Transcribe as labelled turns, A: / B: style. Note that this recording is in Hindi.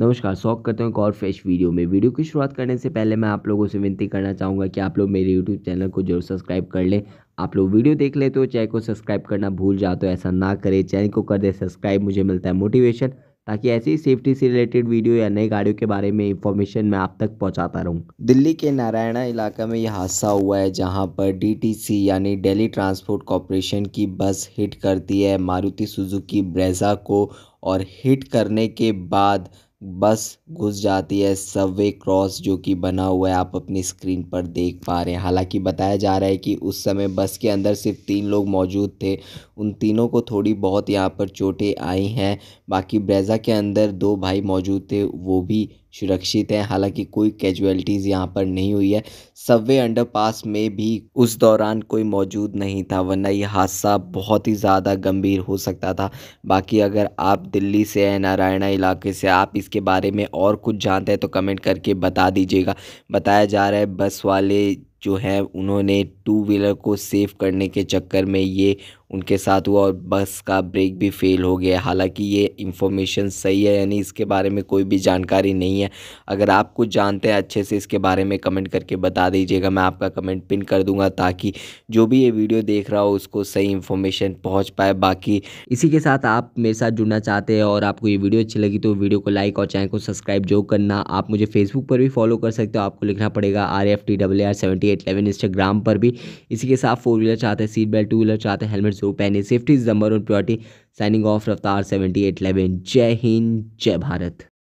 A: नमस्कार स्वागत करते हैं एक और फ्रेश वीडियो में वीडियो की शुरुआत करने से पहले मैं आप लोगों से विनती करना चाहूँगा कि आप लोग मेरे यूट्यूब चैनल को जरूर सब्सक्राइब कर लें आप लोग वीडियो देख लेते हो चैनल को सब्सक्राइब करना भूल जाते हो ऐसा ना करें चैनल को कर दे सब्सक्राइब मुझे मिलता है मोटिवेशन ताकि ऐसी सेफ्टी से रिलेटेड वीडियो या नई गाड़ियों के बारे में इंफॉर्मेशन मैं आप तक पहुंचाता रहूं। दिल्ली के नारायणा इलाका में यह हादसा हुआ है जहां पर डीटीसी यानी दिल्ली ट्रांसपोर्ट कॉरपोरेशन की बस हिट करती है मारुति सुजुकी ब्रेजा को और हिट करने के बाद बस घुस जाती है सबवे क्रॉस जो कि बना हुआ है आप अपनी स्क्रीन पर देख पा रहे हैं हालांकि बताया जा रहा है कि उस समय बस के अंदर सिर्फ तीन लोग मौजूद थे उन तीनों को थोड़ी बहुत यहाँ पर चोटें आई हैं बाकी ब्रेज़ा के अंदर दो भाई मौजूद थे वो भी सुरक्षित हैं हालांकि कोई कैजुअलिटीज़ यहाँ पर नहीं हुई है सबवे अंडरपास में भी उस दौरान कोई मौजूद नहीं था वरना यह हादसा बहुत ही ज़्यादा गंभीर हो सकता था बाकी अगर आप दिल्ली से हैं नारायणा इलाके से आप इसके बारे में और कुछ जानते हैं तो कमेंट करके बता दीजिएगा बताया जा रहा है बस वाले जो है उन्होंने टू व्हीलर को सेव करने के चक्कर में ये उनके साथ हुआ और बस का ब्रेक भी फेल हो गया हालांकि ये इन्फॉर्मेशन सही है यानी इसके बारे में कोई भी जानकारी नहीं है अगर आप कुछ जानते हैं अच्छे से इसके बारे में कमेंट करके बता दीजिएगा मैं आपका कमेंट पिन कर दूंगा ताकि जो भी ये वीडियो देख रहा हो उसको सही इन्फॉर्मेशन पहुँच पाए बाकी इसी के साथ आप मेरे साथ जुड़ना चाहते हैं और आपको ये वीडियो अच्छी लगी तो वीडियो को लाइक और चैनल को सब्सक्राइब जो करना आप मुझे फेसबुक पर भी फॉलो कर सकते हो आपको लिखना पड़ेगा R F T W R seventy thirty eight eleven Instagram पर भी इसी के साथ फोर व्हीलर चाहते हैं सीट बेल्ट टू व्हीलर चाहते हैं हेलमेट जरूर पहने safety is number one priority signing off Raftaar seventy eight eleven जय हिंद जय भारत